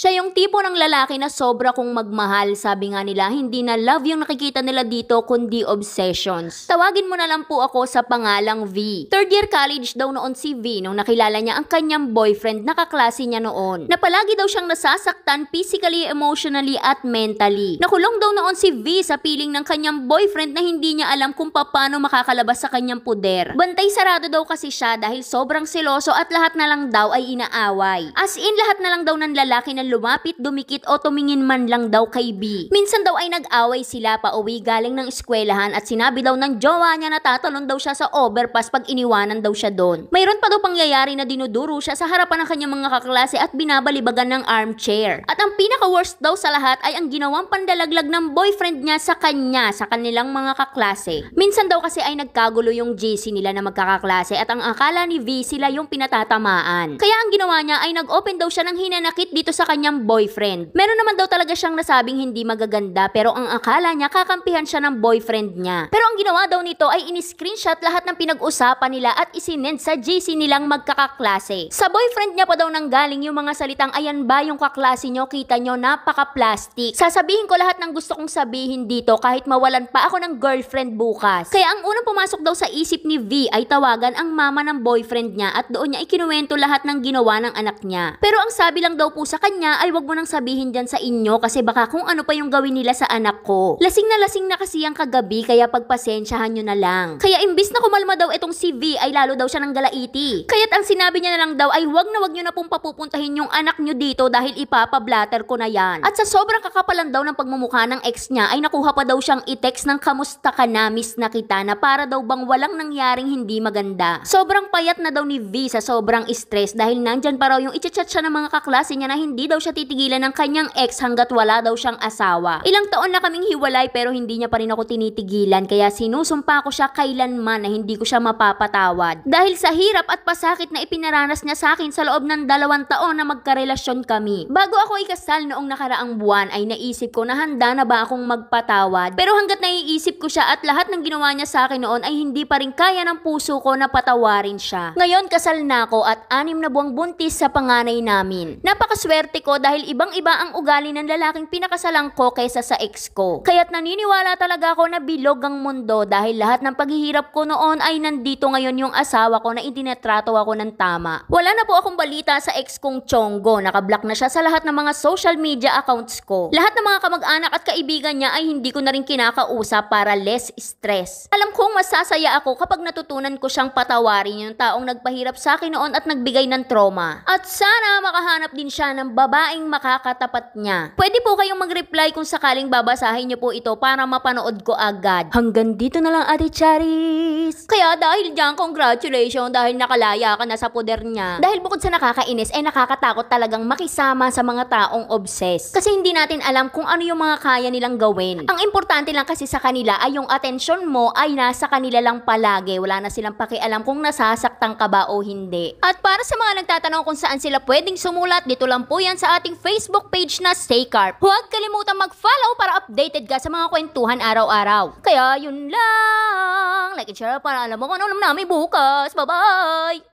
Siya yung tipo ng lalaki na sobra kong magmahal. Sabi nga nila, hindi na love yung nakikita nila dito, kundi obsessions. Tawagin mo na lang po ako sa pangalang V. Third year college daw noon si V nung nakilala niya ang kanyang boyfriend na kaklase niya noon. Na palagi daw siyang nasasaktan physically, emotionally, at mentally. Nakulong daw noon si V sa piling ng kanyang boyfriend na hindi niya alam kung paano makakalabas sa kanyang puder. Bantay sarado daw kasi siya dahil sobrang seloso at lahat na lang daw ay inaaway. As in, lahat na lang daw ng lalaki na lumapit, dumikit o tumingin man lang daw kay B. Minsan daw ay nag-away sila pa uwi galing ng eskwelahan at sinabi daw ng jowa niya na tatalon daw siya sa overpass pag iniwanan daw siya doon. Mayroon pa daw pangyayari na dinuduro siya sa harapan ng kanyang mga kaklase at binabalibagan ng armchair. At ang pinaka-worst daw sa lahat ay ang ginawang pandalaglag ng boyfriend niya sa kanya sa kanilang mga kaklase. Minsan daw kasi ay nagkagulo yung JC nila na magkakaklase at ang akala ni V sila yung pinatatamaan. Kaya ang ginawa niya ay nag-open daw siya ng hinanakit dito sa kanyang boyfriend. Meron naman daw talaga siyang nasabing hindi magaganda pero ang akala niya kakampihan siya ng boyfriend niya. Pero ang ginawa daw nito ay in-screenshot lahat ng pinag-usapan nila at isinend sa JC nilang magkakaklase. Sa boyfriend niya pa daw nang galing yung mga salitang ayan ba yung kaklase nyo, kita nyo, napaka-plastic. Sasabihin ko lahat ng gusto kong sabihin dito kahit mawalan pa ako ng girlfriend bukas. Kaya ang unang pumasok daw sa isip ni V ay tawagan ang mama ng boyfriend niya at doon niya ikinuwento lahat ng ginawa ng anak niya. Pero ang sabi lang daw po sa kanya niya, ay wag mo nang sabihin diyan sa inyo kasi baka kung ano pa yung gawin nila sa anak ko. Lasing na lasing na kasi ang kagabi kaya pagpasensyahan nyo na lang. Kaya imbis na kumalma daw itong si V ay lalo daw siya ng galaiti. Kaya't ang sinabi niya na lang daw ay wag na wag nyo na pong papupuntahin yung anak nyo dito dahil ipapablatter ko na yan. At sa sobrang kakapalan daw ng pagmumukha ng ex niya ay nakuha pa daw siyang i-text ng kamusta ka na miss na kita na para daw bang walang nangyaring hindi maganda. Sobrang payat na daw ni V sa sobrang stress dahil nandyan pa raw yung i-chat siya ng mga kaklase niya na hindi daw siya titigilan ng kanyang ex hanggat wala daw siyang asawa. Ilang taon na kaming hiwalay pero hindi niya pa rin ako tinitigilan kaya sinusumpa ko siya kailanman na hindi ko siya mapapatawad. Dahil sa hirap at pasakit na ipinaranas niya sa akin sa loob ng dalawang taon na magkarelasyon kami. Bago ako ikasal noong nakaraang buwan ay naisip ko na handa na ba akong magpatawad. Pero hanggat naiisip ko siya at lahat ng ginawa niya sa akin noon ay hindi pa rin kaya ng puso ko na patawarin siya. Ngayon kasal na ako at anim na buwang buntis sa panganay namin. Napakaswerte swerte ko dahil ibang-iba ang ugali ng lalaking pinakasalang ko kaysa sa ex ko. Kaya't naniniwala talaga ako na bilog ang mundo dahil lahat ng paghihirap ko noon ay nandito ngayon yung asawa ko na itinetrato ako ng tama. Wala na po akong balita sa ex kong Chonggo. Nakablock na siya sa lahat ng mga social media accounts ko. Lahat ng mga kamag-anak at kaibigan niya ay hindi ko na rin kinakausap para less stress. Alam kong masasaya ako kapag natutunan ko siyang patawarin yung taong nagpahirap sa akin noon at nagbigay ng trauma. At sana makahanap din siya ng babae babaeng makakatapat niya. Pwede po kayong mag-reply kung sakaling babasahin niyo po ito para mapanood ko agad. Hanggang dito na lang Ate Charis. Kaya dahil dyan, congratulations dahil nakalaya ka na sa poder niya. Dahil bukod sa nakakainis, ay eh, nakakatakot talagang makisama sa mga taong obsessed. Kasi hindi natin alam kung ano yung mga kaya nilang gawin. Ang importante lang kasi sa kanila ay yung atensyon mo ay nasa kanila lang palagi. Wala na silang pakialam kung nasasaktan ka ba o hindi. At para sa mga nagtatanong kung saan sila pwedeng sumulat, dito lang po yan sa ating Facebook page na Stay Carp. Huwag kalimutan mag-follow para updated ka sa mga kwentuhan araw-araw. Kaya yun lang. Like and share para alam mo kung ano namin bukas. Bye-bye!